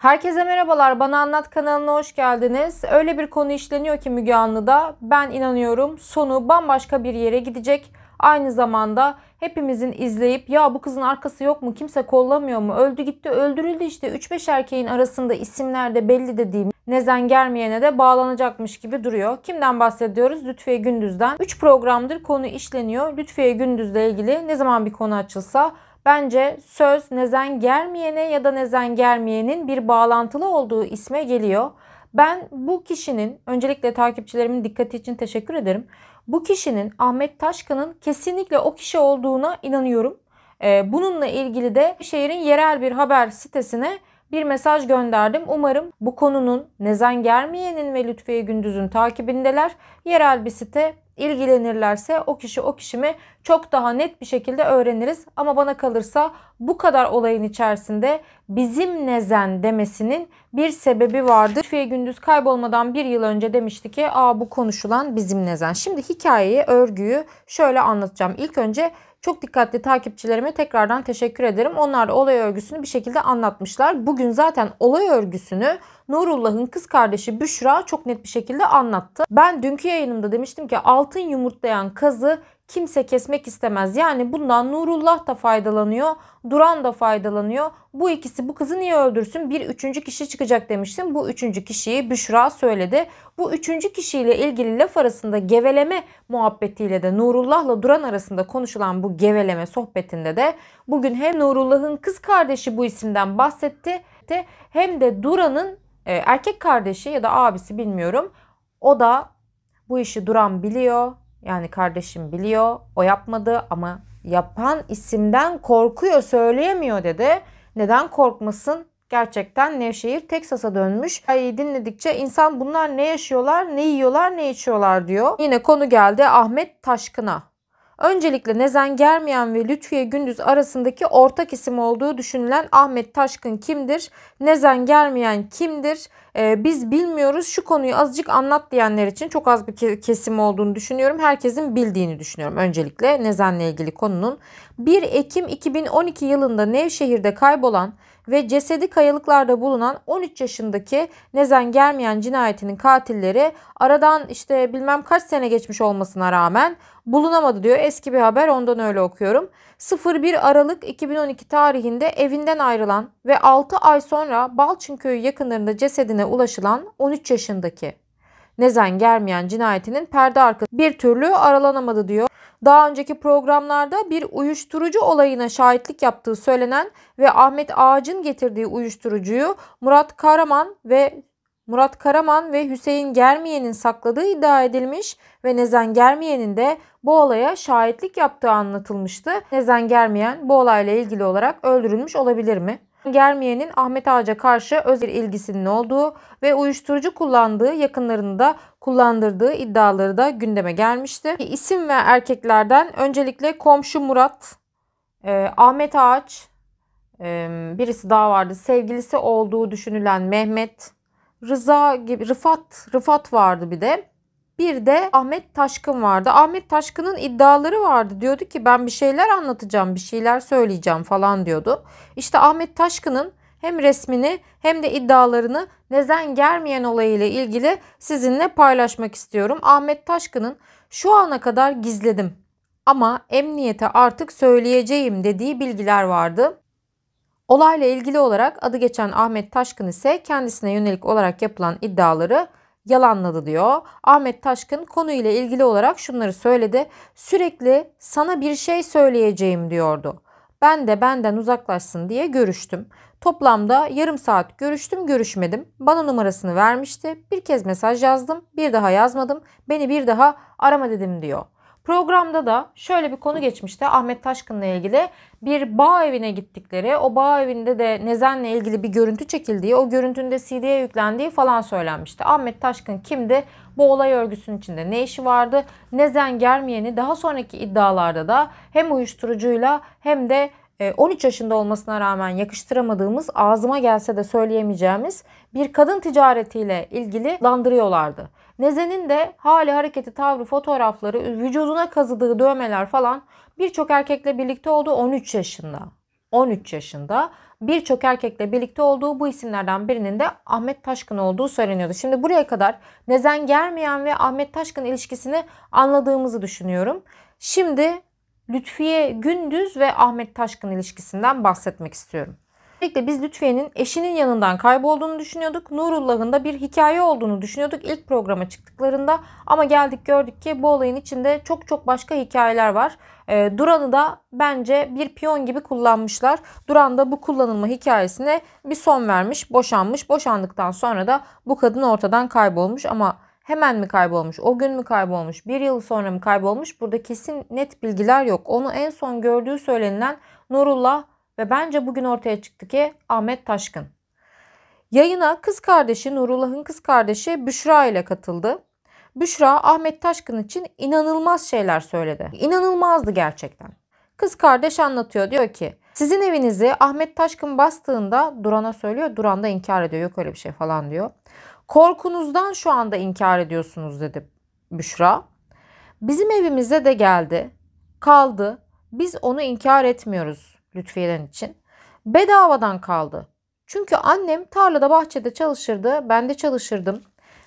Herkese merhabalar. Bana Anlat kanalına hoş geldiniz. Öyle bir konu işleniyor ki Müge Anlı'da. Ben inanıyorum sonu bambaşka bir yere gidecek. Aynı zamanda hepimizin izleyip ya bu kızın arkası yok mu kimse kollamıyor mu öldü gitti öldürüldü işte 3-5 erkeğin arasında isimler de belli dediğim Nezen Germiyen'e de bağlanacakmış gibi duruyor. Kimden bahsediyoruz? Lütfiye Gündüz'den. 3 programdır konu işleniyor. Lütfiye Gündüz'le ilgili ne zaman bir konu açılsa Bence söz nezen germeyene ya da nezen germeyenin bir bağlantılı olduğu isme geliyor. Ben bu kişinin öncelikle takipçilerimin dikkati için teşekkür ederim. Bu kişinin Ahmet Taşkan'ın kesinlikle o kişi olduğuna inanıyorum. Ee, bununla ilgili de şehrin yerel bir haber sitesine bir mesaj gönderdim. Umarım bu konunun Nezen Germiye'nin ve Lütfiye Gündüz'ün takibindeler. Yerel bir site ilgilenirlerse o kişi o kişimi çok daha net bir şekilde öğreniriz. Ama bana kalırsa bu kadar olayın içerisinde bizim nezen demesinin bir sebebi vardır. Lütfiye Gündüz kaybolmadan bir yıl önce demişti ki aa bu konuşulan bizim nezen. Şimdi hikayeyi, örgüyü şöyle anlatacağım. İlk önce çok dikkatli takipçilerime tekrardan teşekkür ederim. Onlar da olay örgüsünü bir şekilde anlatmışlar. Bugün zaten olay örgüsünü Nurullah'ın kız kardeşi Büşra çok net bir şekilde anlattı. Ben dünkü yayınımda demiştim ki altın yumurtlayan kazı kimse kesmek istemez. Yani bundan Nurullah da faydalanıyor, Duran da faydalanıyor. Bu ikisi bu kızı niye öldürsün? Bir üçüncü kişi çıkacak demiştim. Bu üçüncü kişiyi Büşra söyledi. Bu üçüncü kişiyle ilgili laf arasında geveleme muhabbetiyle de Nurullah'la Duran arasında konuşulan bu geveleme sohbetinde de bugün hem Nurullah'ın kız kardeşi bu isimden bahsetti hem de Duran'ın e, erkek kardeşi ya da abisi bilmiyorum. O da bu işi Duran biliyor yani kardeşim biliyor o yapmadı ama yapan isimden korkuyor söyleyemiyor dedi. Neden korkmasın? Gerçekten Nevşehir Teksas'a dönmüş. Hikayeyi dinledikçe insan bunlar ne yaşıyorlar, ne yiyorlar, ne içiyorlar diyor. Yine konu geldi Ahmet Taşkın'a. Öncelikle Nezen Germiyan ve Lütfiye Gündüz arasındaki ortak isim olduğu düşünülen Ahmet Taşkın kimdir? Nezen Germiyan kimdir? Ee, biz bilmiyoruz şu konuyu azıcık anlat diyenler için çok az bir kesim olduğunu düşünüyorum. Herkesin bildiğini düşünüyorum öncelikle Nezen'le ilgili konunun. 1 Ekim 2012 yılında Nevşehir'de kaybolan ve cesedi kayalıklarda bulunan 13 yaşındaki Nezen Gelmeyen cinayetinin katilleri aradan işte bilmem kaç sene geçmiş olmasına rağmen bulunamadı diyor. Eski bir haber ondan öyle okuyorum. 01 Aralık 2012 tarihinde evinden ayrılan ve 6 ay sonra Balçın köyü yakınlarında cesedine ulaşılan 13 yaşındaki Nezen Germeyen cinayetinin perde arkası bir türlü aralanamadı diyor. Daha önceki programlarda bir uyuşturucu olayına şahitlik yaptığı söylenen ve Ahmet Ağac'ın getirdiği uyuşturucuyu Murat Karaman ve Murat Karaman ve Hüseyin Germiye'nin sakladığı iddia edilmiş ve Nezen Germiye'nin de bu olaya şahitlik yaptığı anlatılmıştı. Nezen Germiyen bu olayla ilgili olarak öldürülmüş olabilir mi? Germiye'nin Ahmet Ağaca karşı özel bir ilgisinin olduğu ve uyuşturucu kullandığı yakınlarını da kullandırdığı iddiaları da gündeme gelmişti. İsim ve erkeklerden öncelikle komşu Murat, e, Ahmet Ağaç, e, birisi daha vardı. Sevgilisi olduğu düşünülen Mehmet, Rıza gibi Rıfat, Rıfat vardı bir de. Bir de Ahmet Taşkın vardı. Ahmet Taşkın'ın iddiaları vardı. Diyordu ki ben bir şeyler anlatacağım, bir şeyler söyleyeceğim falan diyordu. İşte Ahmet Taşkın'ın hem resmini hem de iddialarını Nezen Germiyen olayıyla ilgili sizinle paylaşmak istiyorum. Ahmet Taşkın'ın şu ana kadar gizledim ama emniyete artık söyleyeceğim dediği bilgiler vardı. Olayla ilgili olarak adı geçen Ahmet Taşkın ise kendisine yönelik olarak yapılan iddiaları yalanladı diyor. Ahmet Taşkın konuyla ilgili olarak şunları söyledi. Sürekli sana bir şey söyleyeceğim diyordu. Ben de benden uzaklaşsın diye görüştüm. Toplamda yarım saat görüştüm görüşmedim. Bana numarasını vermişti. Bir kez mesaj yazdım. Bir daha yazmadım. Beni bir daha arama dedim diyor. Programda da şöyle bir konu geçmişti Ahmet Taşkın'la ilgili. Bir bağ evine gittikleri, o bağ evinde de Nezen'le ilgili bir görüntü çekildiği, o görüntünün de CD'ye yüklendiği falan söylenmişti. Ahmet Taşkın kimdi? Bu olay örgüsünün içinde ne işi vardı? Nezen Germiyen'i daha sonraki iddialarda da hem uyuşturucuyla hem de 13 e, yaşında olmasına rağmen yakıştıramadığımız, ağzıma gelse de söyleyemeyeceğimiz bir kadın ticaretiyle ilgili landırıyorlardı. Nezen'in de hali hareketi tavrı fotoğrafları vücuduna kazıdığı dövmeler falan birçok erkekle birlikte olduğu 13 yaşında. 13 yaşında birçok erkekle birlikte olduğu bu isimlerden birinin de Ahmet Taşkın olduğu söyleniyordu. Şimdi buraya kadar Nezen Germeyen ve Ahmet Taşkın ilişkisini anladığımızı düşünüyorum. Şimdi Lütfiye Gündüz ve Ahmet Taşkın ilişkisinden bahsetmek istiyorum. Öncelikle biz Lütfiye'nin eşinin yanından kaybolduğunu düşünüyorduk. Nurullah'ın da bir hikaye olduğunu düşünüyorduk ilk programa çıktıklarında. Ama geldik gördük ki bu olayın içinde çok çok başka hikayeler var. E, Duran'ı da bence bir piyon gibi kullanmışlar. Duran da bu kullanılma hikayesine bir son vermiş, boşanmış. Boşandıktan sonra da bu kadın ortadan kaybolmuş ama hemen mi kaybolmuş, o gün mü kaybolmuş, bir yıl sonra mı kaybolmuş burada kesin net bilgiler yok. Onu en son gördüğü söylenilen Nurullah ve bence bugün ortaya çıktı ki Ahmet Taşkın. Yayına kız kardeşi Nurullah'ın kız kardeşi Büşra ile katıldı. Büşra Ahmet Taşkın için inanılmaz şeyler söyledi. İnanılmazdı gerçekten. Kız kardeş anlatıyor diyor ki sizin evinizi Ahmet Taşkın bastığında Duran'a söylüyor. Duran da inkar ediyor yok öyle bir şey falan diyor. Korkunuzdan şu anda inkar ediyorsunuz dedi Büşra. Bizim evimize de geldi kaldı biz onu inkar etmiyoruz. Lütfiyeden için. Bedavadan kaldı. Çünkü annem tarlada bahçede çalışırdı. Ben de çalışırdım.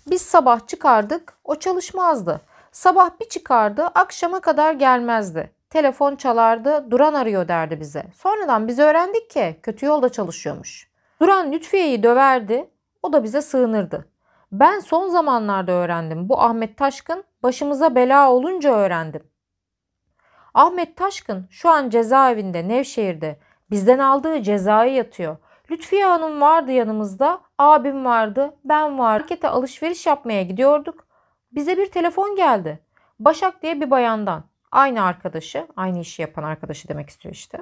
Biz sabah çıkardık. O çalışmazdı. Sabah bir çıkardı. Akşama kadar gelmezdi. Telefon çalardı. Duran arıyor derdi bize. Sonradan biz öğrendik ki kötü yolda çalışıyormuş. Duran Lütfiye'yi döverdi. O da bize sığınırdı. Ben son zamanlarda öğrendim. Bu Ahmet Taşkın başımıza bela olunca öğrendim. Ahmet Taşkın şu an cezaevinde Nevşehir'de. Bizden aldığı cezayı yatıyor. Lütfiye Hanım vardı yanımızda, abim vardı, ben vardı. Markete alışveriş yapmaya gidiyorduk. Bize bir telefon geldi. Başak diye bir bayandan. Aynı arkadaşı, aynı işi yapan arkadaşı demek istiyor işte.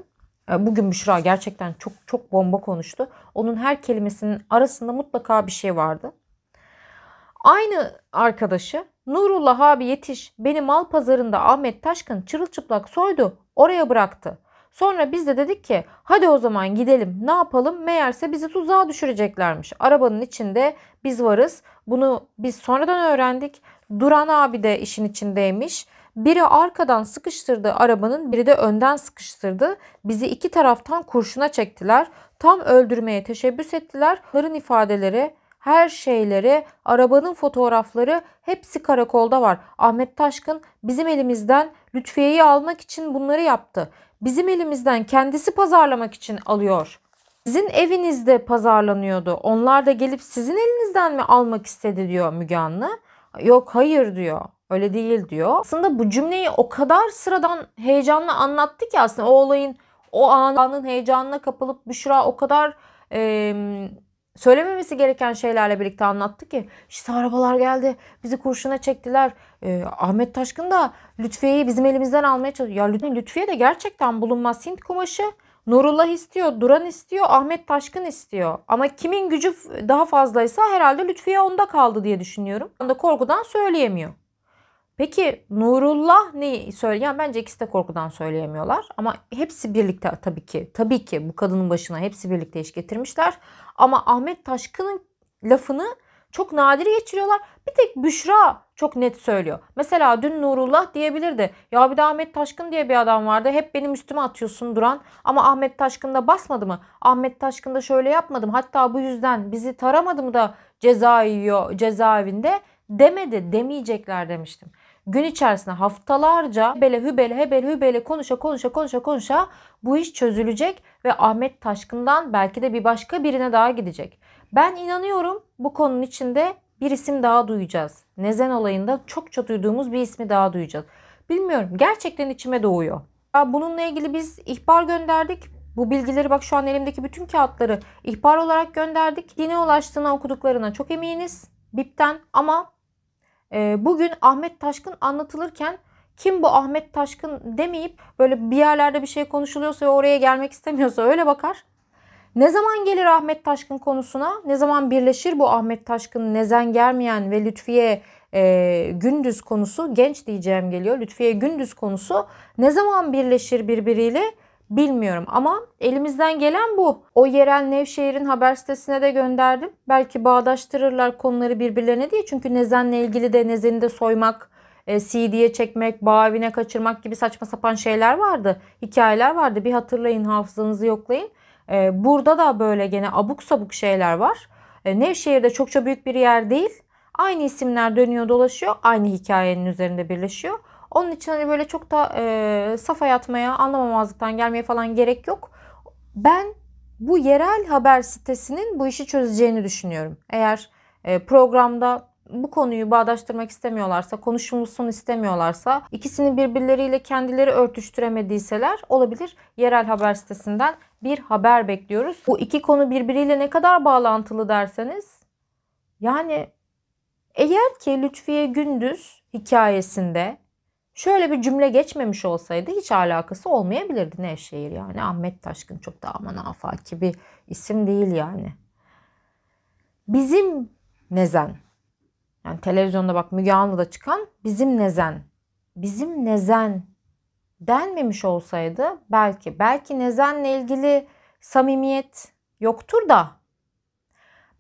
Ee, bugün Büşra gerçekten çok çok bomba konuştu. Onun her kelimesinin arasında mutlaka bir şey vardı. Aynı arkadaşı Nurullah abi yetiş beni mal pazarında Ahmet Taşkın çırılçıplak soydu oraya bıraktı. Sonra biz de dedik ki hadi o zaman gidelim ne yapalım meğerse bizi tuzağa düşüreceklermiş. Arabanın içinde biz varız bunu biz sonradan öğrendik. Duran abi de işin içindeymiş. Biri arkadan sıkıştırdı arabanın biri de önden sıkıştırdı. Bizi iki taraftan kurşuna çektiler. Tam öldürmeye teşebbüs ettiler. Hırın ifadeleri her şeyleri, arabanın fotoğrafları hepsi karakolda var. Ahmet Taşkın bizim elimizden Lütfiye'yi almak için bunları yaptı. Bizim elimizden kendisi pazarlamak için alıyor. Sizin evinizde pazarlanıyordu. Onlar da gelip sizin elinizden mi almak istedi diyor Müge Anlı. Yok hayır diyor. Öyle değil diyor. Aslında bu cümleyi o kadar sıradan heyecanla anlattı ki aslında o olayın o anın heyecanına kapılıp Büşra o kadar e, söylememesi gereken şeylerle birlikte anlattı ki işte arabalar geldi bizi kurşuna çektiler. E, Ahmet Taşkın da Lütfiye'yi bizim elimizden almaya çalışıyor. Ya Lütfiye de gerçekten bulunmaz Hint kumaşı. Nurullah istiyor, Duran istiyor, Ahmet Taşkın istiyor. Ama kimin gücü daha fazlaysa herhalde Lütfiye onda kaldı diye düşünüyorum. Onda korkudan söyleyemiyor. Peki Nurullah ne söylüyor? Yani bence ikisi de korkudan söyleyemiyorlar. Ama hepsi birlikte tabii ki. Tabii ki bu kadının başına hepsi birlikte iş getirmişler. Ama Ahmet Taşkın'ın lafını çok nadir geçiriyorlar. Bir tek Büşra çok net söylüyor. Mesela dün Nurullah diyebilirdi. Ya bir de Ahmet Taşkın diye bir adam vardı. Hep benim üstüme atıyorsun Duran. Ama Ahmet Taşkın da basmadı mı? Ahmet Taşkın da şöyle yapmadım. Hatta bu yüzden bizi taramadı mı da ceza yiyor cezaevinde demedi. Demeyecekler demiştim gün içerisinde haftalarca bele hübele hebele hübele konuşa konuşa konuşa konuşa bu iş çözülecek ve Ahmet Taşkın'dan belki de bir başka birine daha gidecek. Ben inanıyorum bu konunun içinde bir isim daha duyacağız. Nezen olayında çok çok duyduğumuz bir ismi daha duyacağız. Bilmiyorum gerçekten içime doğuyor. Bununla ilgili biz ihbar gönderdik. Bu bilgileri bak şu an elimdeki bütün kağıtları ihbar olarak gönderdik. Dine ulaştığına okuduklarına çok eminiz. Bipten ama ee, bugün Ahmet Taşkın anlatılırken kim bu Ahmet Taşkın demeyip böyle bir yerlerde bir şey konuşuluyorsa ve oraya gelmek istemiyorsa öyle bakar. Ne zaman gelir Ahmet Taşkın konusuna? Ne zaman birleşir bu Ahmet Taşkın, Nezen Germeyen ve Lütfiye e, Gündüz konusu? Genç diyeceğim geliyor. Lütfiye Gündüz konusu ne zaman birleşir birbiriyle? bilmiyorum ama elimizden gelen bu. O yerel Nevşehir'in haber sitesine de gönderdim. Belki bağdaştırırlar konuları birbirlerine diye. Çünkü Nezen'le ilgili de Nezen'i de soymak, e, CD'ye çekmek, bağvine kaçırmak gibi saçma sapan şeyler vardı. Hikayeler vardı. Bir hatırlayın hafızanızı yoklayın. E, burada da böyle gene abuk sabuk şeyler var. E, de çokça büyük bir yer değil. Aynı isimler dönüyor dolaşıyor. Aynı hikayenin üzerinde birleşiyor. Onun için hani böyle çok da e, saf yatmaya, anlamamazlıktan gelmeye falan gerek yok. Ben bu yerel haber sitesinin bu işi çözeceğini düşünüyorum. Eğer e, programda bu konuyu bağdaştırmak istemiyorlarsa, konuşulsun istemiyorlarsa, ikisini birbirleriyle kendileri örtüştüremediyseler olabilir. Yerel haber sitesinden bir haber bekliyoruz. Bu iki konu birbiriyle ne kadar bağlantılı derseniz yani eğer ki Lütfiye Gündüz hikayesinde şöyle bir cümle geçmemiş olsaydı hiç alakası olmayabilirdi Nevşehir yani. Ahmet Taşkın çok da aman afaki bir isim değil yani. Bizim Nezen. Yani televizyonda bak Müge Anlı'da çıkan bizim Nezen. Bizim Nezen denmemiş olsaydı belki belki Nezen'le ilgili samimiyet yoktur da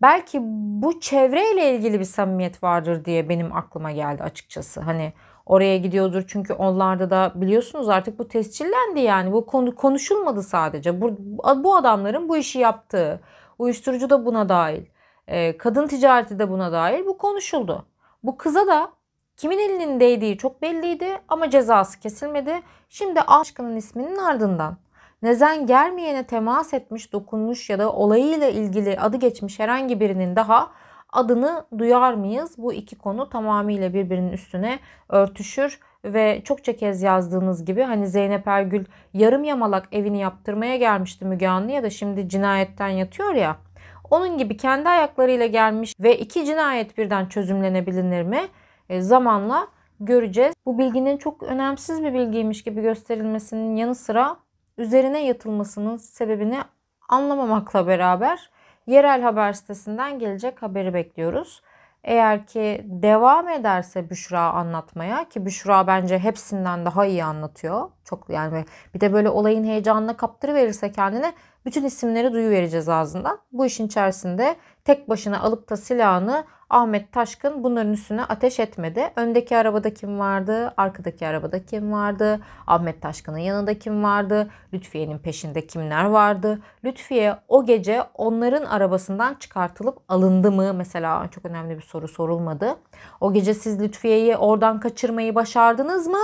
belki bu çevreyle ilgili bir samimiyet vardır diye benim aklıma geldi açıkçası. Hani oraya gidiyordur çünkü onlarda da biliyorsunuz artık bu tescillendi yani bu konu konuşulmadı sadece. Bu, bu adamların bu işi yaptığı, uyuşturucu da buna dahil, e, kadın ticareti de buna dahil bu konuşuldu. Bu kıza da kimin elinin değdiği çok belliydi ama cezası kesilmedi. Şimdi aşkının isminin ardından nezen germeyene temas etmiş, dokunmuş ya da olayıyla ilgili adı geçmiş herhangi birinin daha adını duyar mıyız? Bu iki konu tamamıyla birbirinin üstüne örtüşür ve çokça kez yazdığınız gibi hani Zeynep Ergül yarım yamalak evini yaptırmaya gelmişti Müge Anlı ya da şimdi cinayetten yatıyor ya. Onun gibi kendi ayaklarıyla gelmiş ve iki cinayet birden çözümlenebilir mi? E, zamanla göreceğiz. Bu bilginin çok önemsiz bir bilgiymiş gibi gösterilmesinin yanı sıra üzerine yatılmasının sebebini anlamamakla beraber yerel haber sitesinden gelecek haberi bekliyoruz. Eğer ki devam ederse Büşra anlatmaya ki Büşra bence hepsinden daha iyi anlatıyor. Çok yani bir de böyle olayın heyecanına verirse kendini bütün isimleri vereceğiz ağzından. Bu işin içerisinde tek başına alıp da silahını Ahmet Taşkın bunların üstüne ateş etmedi. Öndeki arabada kim vardı? Arkadaki arabada kim vardı? Ahmet Taşkın'ın yanında kim vardı? Lütfiye'nin peşinde kimler vardı? Lütfiye o gece onların arabasından çıkartılıp alındı mı? Mesela çok önemli bir soru sorulmadı. O gece siz Lütfiye'yi oradan kaçırmayı başardınız mı?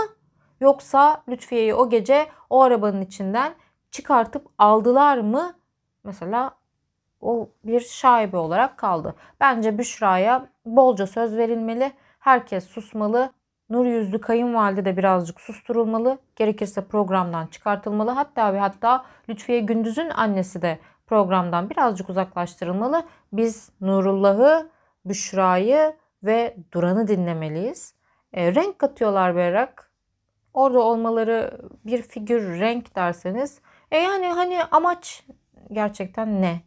Yoksa Lütfiye'yi o gece o arabanın içinden çıkartıp aldılar mı? Mesela o bir şaibe olarak kaldı. Bence Büşra'ya bolca söz verilmeli. Herkes susmalı. Nur yüzlü kayınvalide de birazcık susturulmalı. Gerekirse programdan çıkartılmalı. Hatta ve hatta Lütfiye Gündüz'ün annesi de programdan birazcık uzaklaştırılmalı. Biz Nurullah'ı, Büşra'yı ve Duran'ı dinlemeliyiz. E, renk katıyorlar Berrak. Orada olmaları bir figür renk derseniz e yani hani amaç gerçekten ne?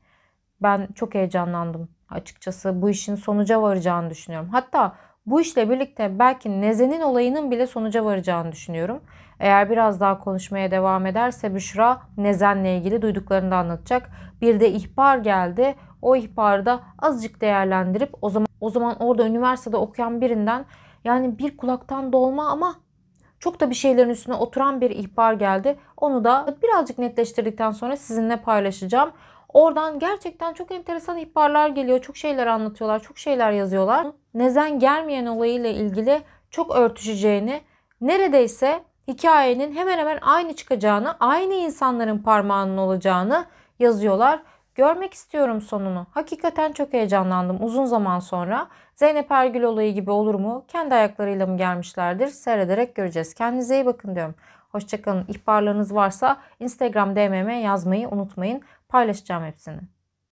Ben çok heyecanlandım açıkçası. Bu işin sonuca varacağını düşünüyorum. Hatta bu işle birlikte belki Nezen'in olayının bile sonuca varacağını düşünüyorum. Eğer biraz daha konuşmaya devam ederse Büşra Nezen'le ilgili duyduklarını da anlatacak. Bir de ihbar geldi. O ihbarı da azıcık değerlendirip o zaman o zaman orada üniversitede okuyan birinden yani bir kulaktan dolma ama çok da bir şeylerin üstüne oturan bir ihbar geldi. Onu da birazcık netleştirdikten sonra sizinle paylaşacağım. Oradan gerçekten çok enteresan ihbarlar geliyor. Çok şeyler anlatıyorlar, çok şeyler yazıyorlar. Nezen gelmeyen olayıyla ilgili çok örtüşeceğini, neredeyse hikayenin hemen hemen aynı çıkacağını, aynı insanların parmağının olacağını yazıyorlar. Görmek istiyorum sonunu. Hakikaten çok heyecanlandım uzun zaman sonra. Zeynep Ergül olayı gibi olur mu? Kendi ayaklarıyla mı gelmişlerdir? Seyrederek göreceğiz. Kendinize iyi bakın diyorum. Hoşçakalın. İhbarlarınız varsa Instagram DM'me yazmayı unutmayın. Paylaşacağım hepsini.